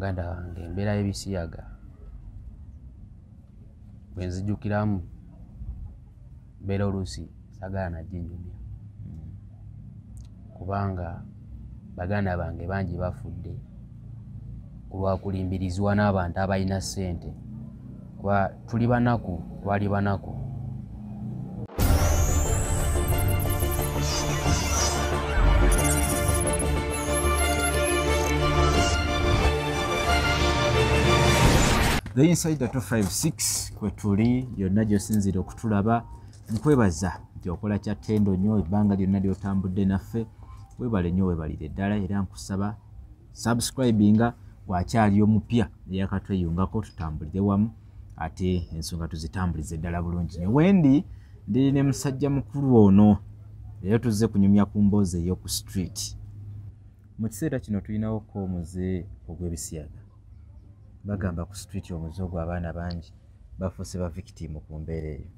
muganda wange embeera y'ebisiyaga bwenzijukiramu mbeera oluusi sagala najinyumya kubanga baganda bange bangi bafudde kulwakulimbirizibwa n'abantu abalina ssente kuba tuli banaku twali banaku the insider 256 kwetuli yonna gyosinzire okutulaba nkwebaza nti okola kyatendo nnyo ebbanga lyonna lyotambudde naffe webale nnyo webalire eddala era nkusaba subscribinga wakyali omupya eyakatweyungako tutambulire wamu ate ensonga tuzitambulize ddala bulungi nyo wendi ndiri ne musajja mukulu ono era tuzze kunyumya ku mboozi ey'oku street mu kiseera kino tulinawo koomuze ogw'ebisiyaga bagamba ku sitwiti omuze ogwo abaana bangi bafuuse ba victimu ku mbeera eyo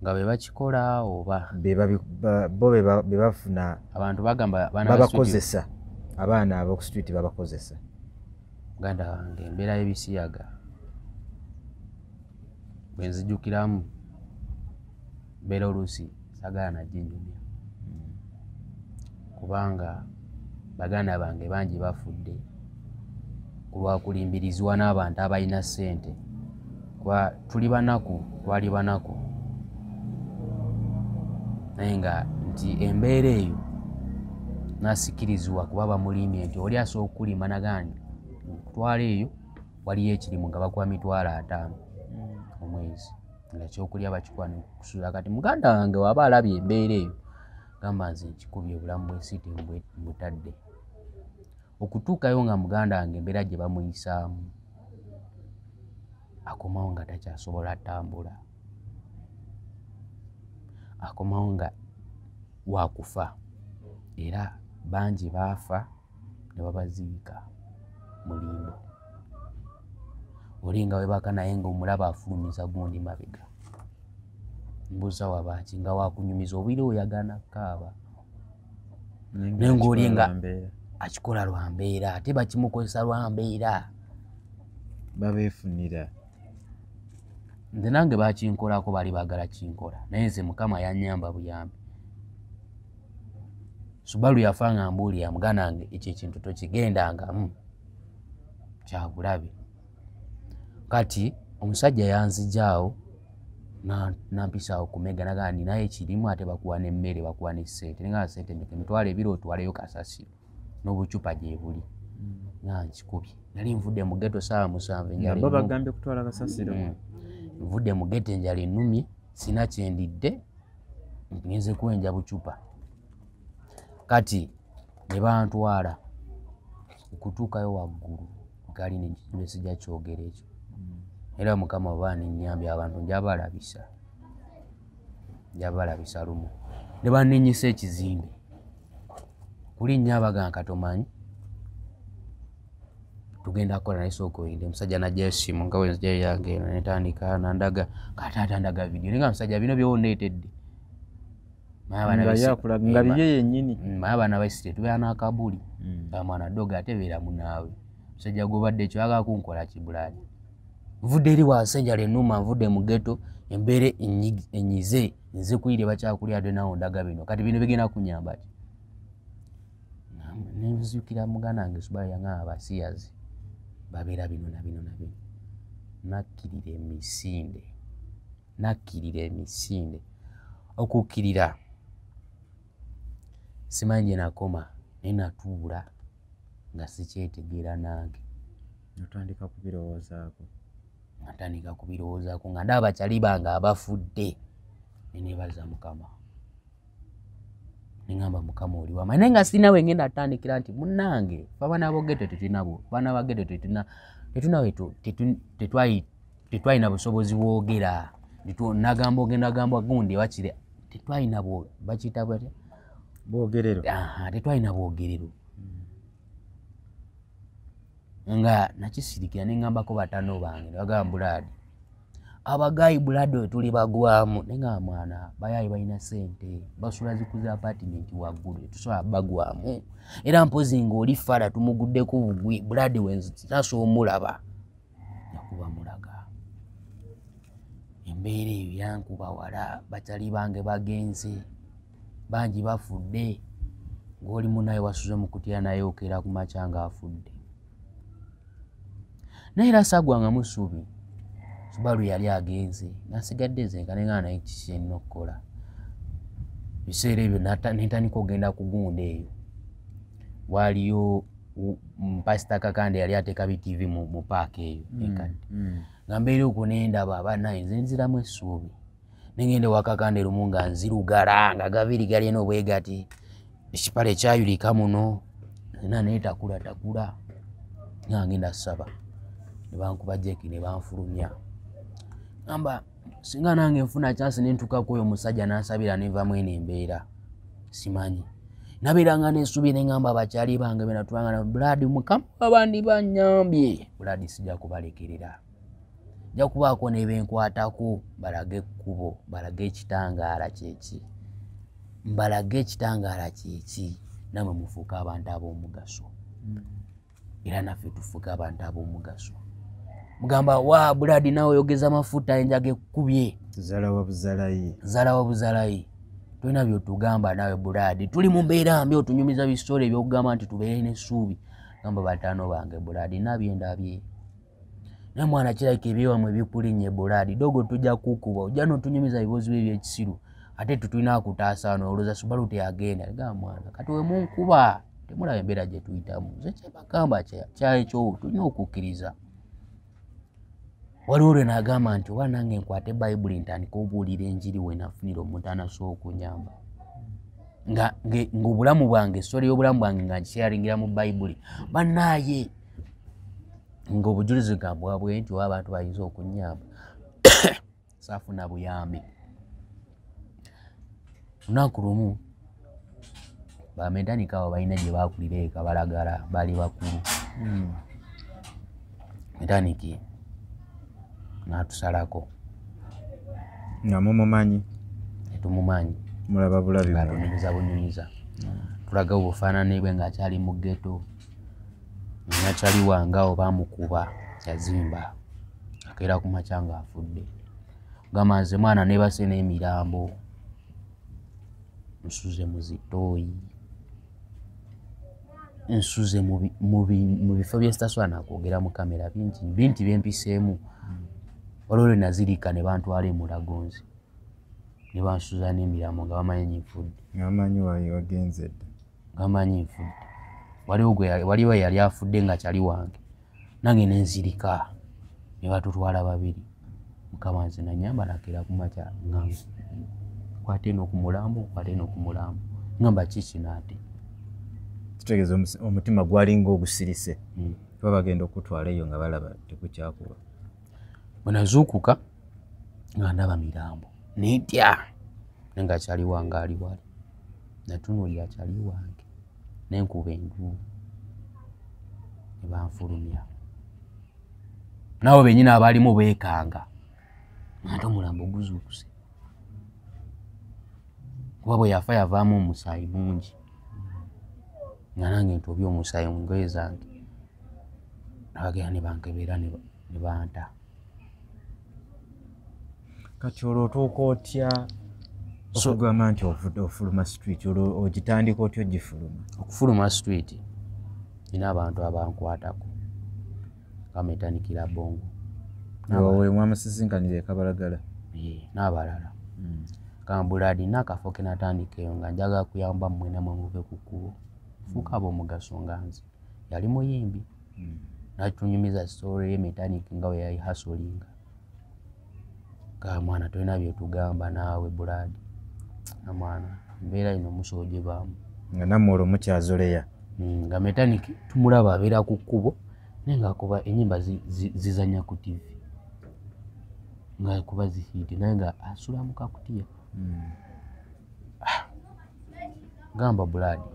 nga bebakikola oba bo bebafuna abantu bagambababakozesa abaana abku sitwiti babakozesa ganda wange embeera y'ebisiyaga bwenzijukiramu mbeera oluusi sagala najinyumya hmm. kubanga baganda bange bangi bafudde kulwakulimbirizibwa n'abantu abalina ssente kuba tuli banaku twali banaku naye nga nti embeera eyo nasikirizibwa kuba bamulimye nti oli asobola okukulima nagani okutwala eyo waliyo ekirimu nga bakuba mitwalo ataano mm. omwezi nga kyokulya bakikwankusula kati muganda wange waba alabye embeera eyo gamba nze nkikubye obulamu bwensi tembwetadde okutuukayo nga muganda wange embeera gye bamuyisaamu akomawo nga takyasobola ttambula akomawo nga wakufa era bangi baafa ne babaziika mulimbo olinga webaka naye nga omulaba afulumiza gundi mabega mbuuza wabaki nga wakunyumiza obwire oyagana kaaba naye ngaolinga akikola lwambeera ate bakimukozesa lwambeera babefunira nze nange bakinkolako bali bagala kinkola naye nze mukama yanyamba buyambi subalu yafa nga mbuulira muganange ekyo ekintu tokigendangamu mm, kyabulabe kati omusajja yanzijaawo nampisaawo kumega nagaa ninayo ekirimu ate bakuwa nemmere bakuwa nesente nga sente mitwalo ebiro otwaleyo kasasiro n'obucupa gyebuli mm. nga nkikubye nali nvudde mugeto saawa musanvunvudde mugeto enjala ennumye mm. sina kyendidde ngenze kwenja bucupa kati ne bantwala okutuukayo waggulu gali nesija kyogera ekyo mm. era mukama obaninyambye abantu njabalabisa njabalabisa lumu ne banninyisa ekizimbe olinnya abaganka tomanyi tugenda kukola naye sooka oyinde musajja najja esimu nga wenzija yange eno netandika nandaga ngaataata ndaga vidiyo naye nga musajja bino byowa oneetedde maye abaana baisire mm, tubeeranakabuli mm. amwana doga atebeeramu naawe musajja gobadde ekyo aga kunkola kibulaadi nvudde eri wansi enjala ennuma nvudde mu geto embeere enyize nze kuyire bakyakulyadde nawo ndaga bino kati bino bigenda kunyamba ki nzijukira muganda wange subala yanga abasiyazi babeera bino nabino nabino nakkirira emisinde nakkirira emisinde okukkirira simanyi gye nakoma naye natuula nga sikyetegeera nange natandika kubirowoozaako nga ntandika kubirowoozaako nga ndaba bakyali bange abafudde nenebaza mukama neŋamba mukama oliwama naye nga sirina wengenda atandikira nti munange abaana bogeto tetuinabaana bageto tetunawe tetwalina busobozi bwogera nagamba ogendagamba gundi bakire tetwalina bakiyita batya bwogerero tetwalina bwogerero nga nakisirikira neŋambako batano bange nebagamba bulaadi abagayi bulado wetuli bagwamu naye nga mwana bayaayi balina sente basula zikuza apatimenti waggulu etusobola bagwamu era mpozi ngaoli fada tumuguddeku bugwi bulade wenzitasa omulaba nakuba mulaga embeera eyo yankubawala bakyali bange bagenze bangi bafudde ngaoli munaye wasuze mukutya naye okera kumacyanga afudde naye era sagwangamu subi subalu yali agenze nasigadde zenka nenga naye kiki kyenina okukola biseera ebyo nentandika okgenda kugunda eyo waliyo mpasita mm, kakande yali ateeka btv mu paaka eyo mm, ekadde mm. nga mbeera okwo nendaba abanaenze nziramu essuubi nengende wakakande rumu nga nzirugala nga gaviiri galina obwegati ekipala ekyayulika muno ena naye takula takula nangenda saba nebankubajeki nebanfulumya amba singa nange nfuna kyansi nentukako oyo omusajja nansabira nevamu eno embeera simanyi nabeeranga nesuubire ngamba abakyali bange benatubangana bulaadi mukama abandi banyambye bulaadi sijja kubalekerera nja kubaako nebenkwatako balage ekkubo balage ekitangaala kyeki mbalage ekitangaala kyeki nawe mufuuke abantu ab'omugaso era naffe tufuuke abantu ab'omugaso mugamba wa buladi nawe yogeza mafuta enjaga ekkubye zala wa buzalayi tulina byotugamba nawe buladi tuli mumbeera mbi otunyumiza bisitole ebyokugamba nti tubeere nesuubi gamba bataano bange buladi nabyendabye naye mwana kirakika ebyewamu ebikulinye buladi dogo tujja kukuba ojja notunyumiza ebibozi bye ebyekisiru ate tetulina kutaasaano olooza subalu teyagenda gaa mwana kati wemunkuba temulaba embeera gyetuyitamu nze kyebagamba kyaekyo tulina okukkiriza waliwo lwe nagamba nti oba nange nkwate bayibuli ntandika obuulira enjiri wenafunira omuntu anasobola okunyamba ngaobulamu bwange esoola yobulamu bwange nga nkiseralingira mu bayibuli banaye ngaobujulizi gabwabwe nti oba abantu bayinza okunyamba safuna buyambi lunaku lumu bamentanika abo balina gye bakulireeka balagala bali bakulu hmm. mentanikie ngatusalako nga mumumanyi tetumumanyi mulaba bulabinyumiza bunyumiza tulaga obufaanani bwe ngaakyali mu geto nakyali wangaawo bamukuba yazimba akeera ku makya nga afudde gamba nze mwana nebase n'emirambo nsuze mu zitooyi nsuze mu bifo byensitasobola nakwogera mu kamera bingi bintu byempiseemu waliwo lwe nazirika ne bantwala emulagonzi ne bansuza n'emiramo nga bamanyi nfudde nga bamanyi nfudde waliwo yali afudde nga kyali wange nange nenzirika ne batutwala babiri mukama nze nanyamba nakera kumaca kwate nokumulambo kwate nokumulambo ngamba kikino ate kitegeeza omutima gwalinga ogusirise tuba hmm. bagenda okutwala eyo nga balaba tekukyakuba bwenazuukuka nga ndaba mirambo nitya nangakyali wange ali wali natunuli akyali wange nenkuba enduu nebanfulumya nawe benyini abaalimu beekanga ate omulambo guzuukuse kuba bwe yafa yavaamu omusaayi mungi nga nange ntobya omusaayi mungoye zange abagera nebankebeera nebanta ne kati olwo otuuka otya okugamba nti ofuluma street olwo ogitandika otya ogifuluma okufuluma street nina abantu abankwatako kametandikira bongo we mwamusisinkanira ekabalagala n'abalala kambulaadi naakafo kenatandika eyo nga njaga kuyamba mumwena mwemuve ku kkubo fuuka aba omugaso nga nze yali muyimbi hmm. nakunyumiza story yemetandiki nga weyali hasolinga kaa mwana tulina byetugamba naawe bulaadi amwana embeera ino musoojebaamu nga nammwe olwo mukyazoleya hmm, nga metaniki tumulaba abeera ku kkubo naye ngaakuba enyimba zizanya ku tivi nga kuba zihiiti naye nga asula mukakutiya hmm. ah, gamba bulaadi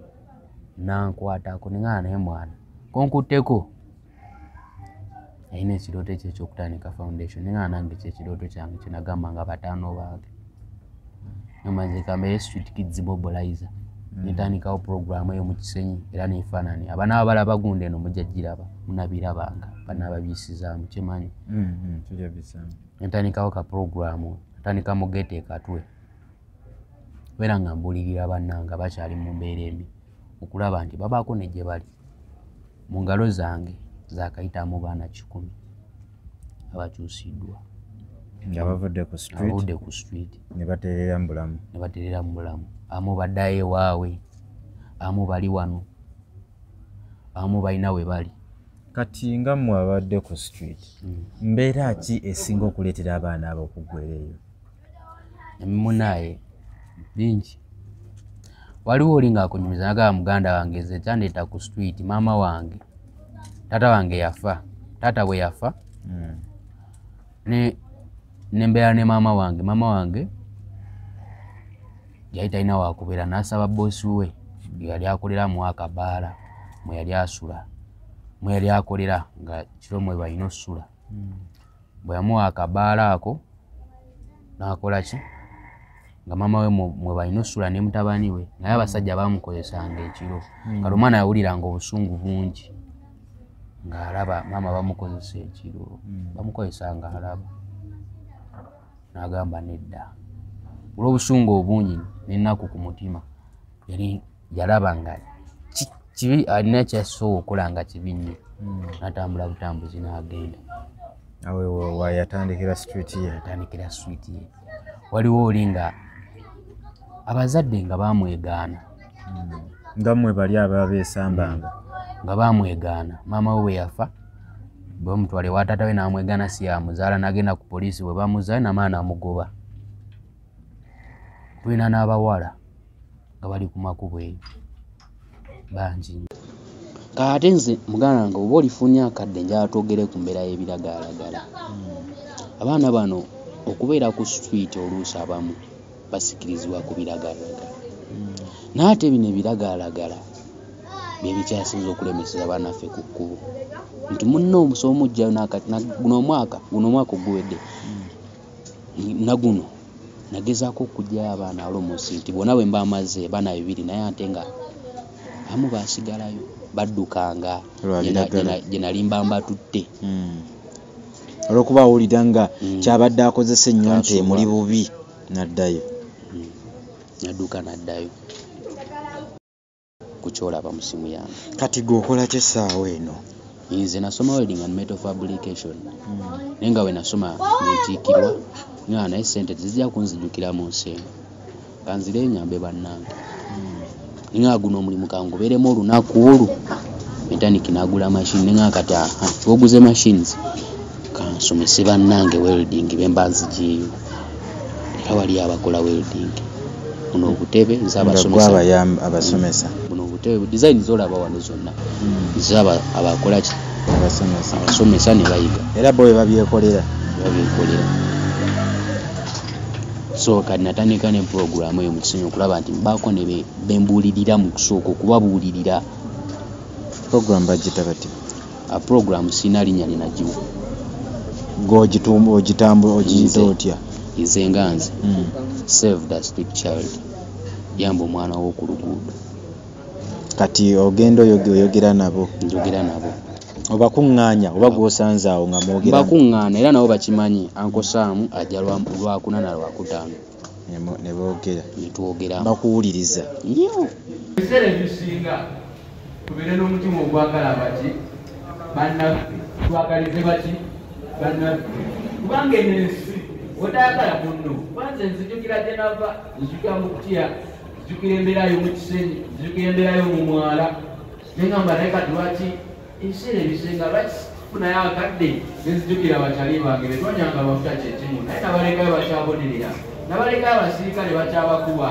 nankwatako nengana naye mwana konkutteko ayina ekirooto ekyo ekyokutandika foundation naye nga nange kyekirooto kyange kyenagamba nga bataano bange nomazekambeere street kids mobilizer mm. netandikawo programu eyo mukisenyi era nefaanani abanaba balaba gunda eno mujajiraba munabirabanga banababisizaamu kimanyi mm, mm, netandikawo ka programu atandika mugeeta ekatwe beera nga mbulirira bannanga bakyali mu mbeera embi okulaba nti babaako negye bali mu ngalo zange zakayitamu baana kikumi abakyusiddwa ngabavudde ku street nebatereera mubulamu amu baddayo ewaawe amu bali wano amu balina we bali kati nga mmwe abadde ku street hmm. mbeera ki esinga okuleetera abaana abo okugwereeyo emimunaaye bingi waliwo oli ngaakunyumiza nagaba muganda wange zetandeeta ku street maama wange taata wange yafa taata bwe yafa hmm. nembeera ne maama wange maama wange yali talina wakubeera nasaba bosi we yali akolera muakabaala mweyali asula mweyali akolera nga kiro mwe balina osula hmm. bwe yamuwa akabaala ako nakolaki nga maama we mwe balina osula ne mutabani we naye abasajja bamukozesanga ekiro hmm. kale omwana yawuliranga obusungu bungi ngaalaba maama bamukozesa ekiro hmm. bamukozesa ngaalaba nagamba nedda olwobusungu obungi nenaku ku mutima yali yalaba nga kibi alina kyasobola okukola nga kibi nnyo hmm. natambula butambuzi nagenda awwayatandikira yatandikira switi ye waliwo oli nga abazadde nga bamwegaana hmm. nga mmwe bali ababesambanga nga bamwegaana maama we weyafa bemutwale watata we namwegaana si yamuzaala nagenda ku poliisi webamuzaayo namaa namugoba tulina n'abawala nga bali ku makubo eyo bangi kaate nze muganda nga oba olifunye akadde njalatwogere ku mbeera y'ebiragalagala abaana bano okubeera ku sitwiiti oluusi abamu basikirizibwa ku biragalagala naye ate bino ebiragalagala byebikyasinza okulemesera abaanaffe ku kkubo nti munna omusomujja nomwaka guno omwaka oguwedde naguno nagezaako okujjayo abaana alomosi nti bona bwe mba amaze baana bibiri naye ate nga amu basigalayo baddukanga gyenali mbambatutte hmm. olwokuba awulira nga hmm. kyabadde akozesa ennyo nti muli bubi naddayo hmm. nadduka naddayo kukyolaba mu simu yange kati gweokolaki essaawa eno nze nasoma welding and metal fabrication hmm. naye nga wenasoma nentiikirwa naye sente tezijja kunzijukira mu nsi eno kanzire enyambe bannange hmm. nga guno omulimu kangubeeremu olunaku olu metaniki nagula mashini nenga kati woguze mashines kansomese bannange welding bemba nzigiyo era wali abakola welding buno obutebe zabasomesabuno mm. obutebe design zolaba wano zonna mm. zaba abakolaki abasomesa nebayiga era bo webabyekolera babyekolera soka natandika neprogramu eyo mukisomi okulaba nti mbaako bembuulirira mu kusooka okubabuulirira program bagita bati aprogramu sirina linnya linagiwa gogitambula ogiyita otya nze nga nze saved a sleep child yamba omwana wo ku luguudo kati ogenda oyogera nabo njogera nabo obakuŋŋaanya oba gwosanze awo nga mwogerabakuŋŋaana era nabo bakimanyi ankosaamu ajja lwakuna na lwakutaano nebogera netwogera bakuwuliriza ebiseera ebisinga tubeere n'omutima ogwagala baki bannaffe twagalize baki bannaffe kubanga enensi wetayagala munno kubanze nzijukira gyenava nzijukira mu kutya nzijukira embeerayo mu kisenyi nzijukira embeerayo mu mwala nengamba nayeka tiwaki ebiseera ebisenga lwakifunayo akadde nenzijukira abakyali bange betonyanga bafuta kyekimu naye nabalekayo bakyabonerera nabalekayo abasirikale bakyabakuba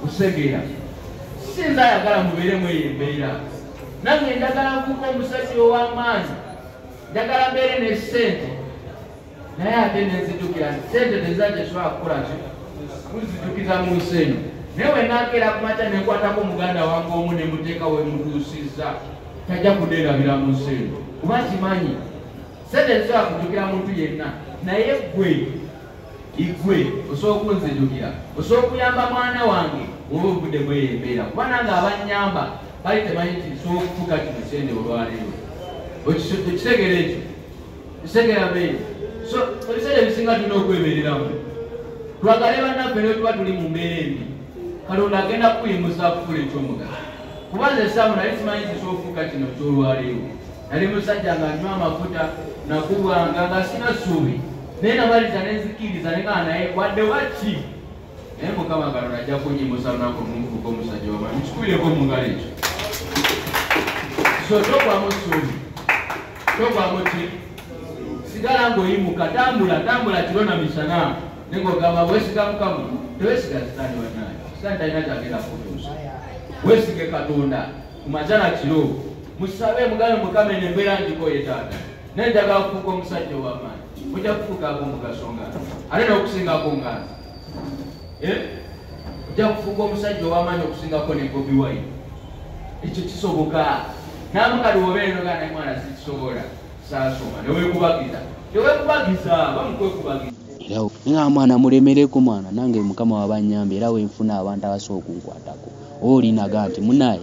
kusegera sinza ayagala mubeeremu eyo embeera nange njagala nkuka omusajja ow'amaanyi njagala mbeere nesente naye ate nenzijukira nti sente tezajja kisobola kukolaki kuzijukiza mu nsi eno naye wenakeera kumaca nekwatako omuganda wange omu nemuteeka wemutuusiza tajja kudeerabira mu nsi eno kuba kimanyi sente tezisobola kujukira muntu yenna naye gwe igwe osobola okunzijukira osobola okuyamba mwana wange oba obudde bweyembeera kuba nange abanyamba bali temanyi nti nsobola okutuuka kino sente olwaleero okitegere ekyo kitegera beeyo so ebiseera ebisinga tulina okweberamu twagale bannaffe netuba tuli mumbeerembi katonda agenda kukuyimusa kukula ekyomugala kubanza esaamu nali simanyi kisofuuka kino kyolwaleero nali musajja nga nywa amafuta nakubwanga nga sina ssuubi naye nabaliza nenzikiriza nengaa naye wadde waki naye mukama katonda ajja kunyimusa lunaku omuvuka omusajja wamani kikubireko mungalo ekyo so tokwamu ssuubi tokwamu ki sigala ngaoyimuka tambula tambula kiro na misana nengaogamba wesiga mukama tewesiga sitani wanaye sitani talina kyagenda kutuusa wesige katonda kumazana kiro musabe mugabe mukama eno embeera ngikoye taata naye njaga kufuuka omusajja owamaani ojja kufuukaako omugaso nga ate nokusingako nganza eh? ojja kufuuka omusajja owamaanyi okusingako negobiwaine ekyo kisoboka namukali wobeerenogaa naye mwana sikisobola nga mwana mulemereko mwana nange mukama wabanyambe era wenfuna abantu abasobola okunkwatako oba olinaga nti munaye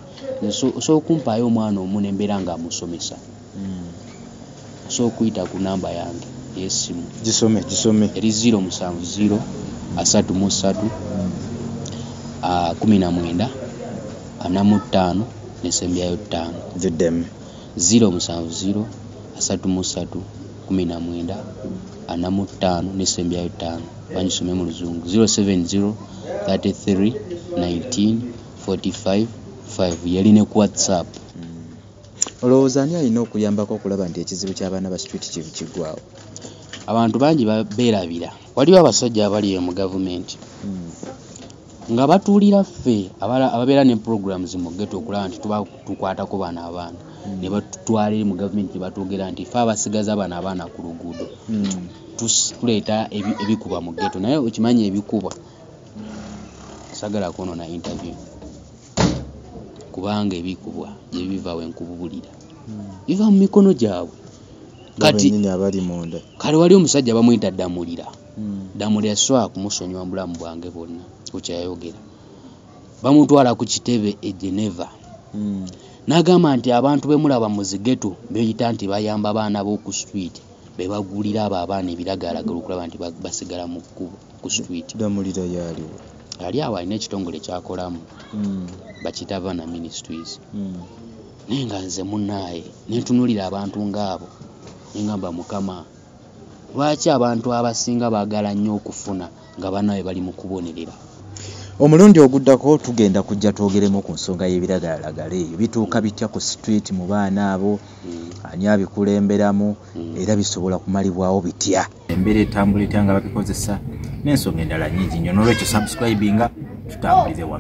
sookumpayo omwana omu nembeera nga amusomesa hmm. sookuyita ku namba yange yesimu eri 07033195 nesembyayo 5 07033195 banisome mu luzungu 07033945 yali ne ku whatsapp hmm. olowooza ani alina okuyambako okulaba nti ekizibu ky'abaana ba street kibu kigwawo abantu bangi beerabira waliwo abasajja abali mu gavumenti hmm. nga batuulira ffe ababeera ne programs mu ghetto okulaba nti tuba tukwatako bano abaana ne batutwalaeri mu gavumenti ne batwogera nti fe abasigaza bano abaana ku luguudo hmm. tuleeta ebikuba mu ghetto naye okimanyi ebikuba sagala kwonona intervie kubanga ebikubwa gyebivawo enkububulira hmm. biva mu mikono gyabwe kale wali omusajja bamwita ddamulira ddamulira hmm. swa kumusonywa mubulamu bwange bwonna okyayogera bamutwala ku kitebe e geneva n'agamba nti abantu be mulaba mu zigeto beeyita nti bayamba abaana b'oku sitwiiti be bagulira abo abaana ebiragalagala okulaba nti basigala mu ku sitwiitidamulira yaaliwo ali awo alina ekitongole kyakolamu hmm. bakiyita bana ministries hmm. naye nga nze munaaye nentunulira abantu ngaabo nengamba mukama lwaki abantu abasinga baagala nnyo okufuna nga banaawe bali mu kubonerera omulundi oguddako tugenda kujja twogeremu ku nsonga y'ebiragalalagala eyo bituuka bitya ku street mu baana abo hmm. ani abikulemberamu hmm. era bisobola kumalibwawo bitya embeera etambula etya nga bakikozesa n'ensonga endala nyingi nnyo n'olwekyo subscribinga tutambulire wamu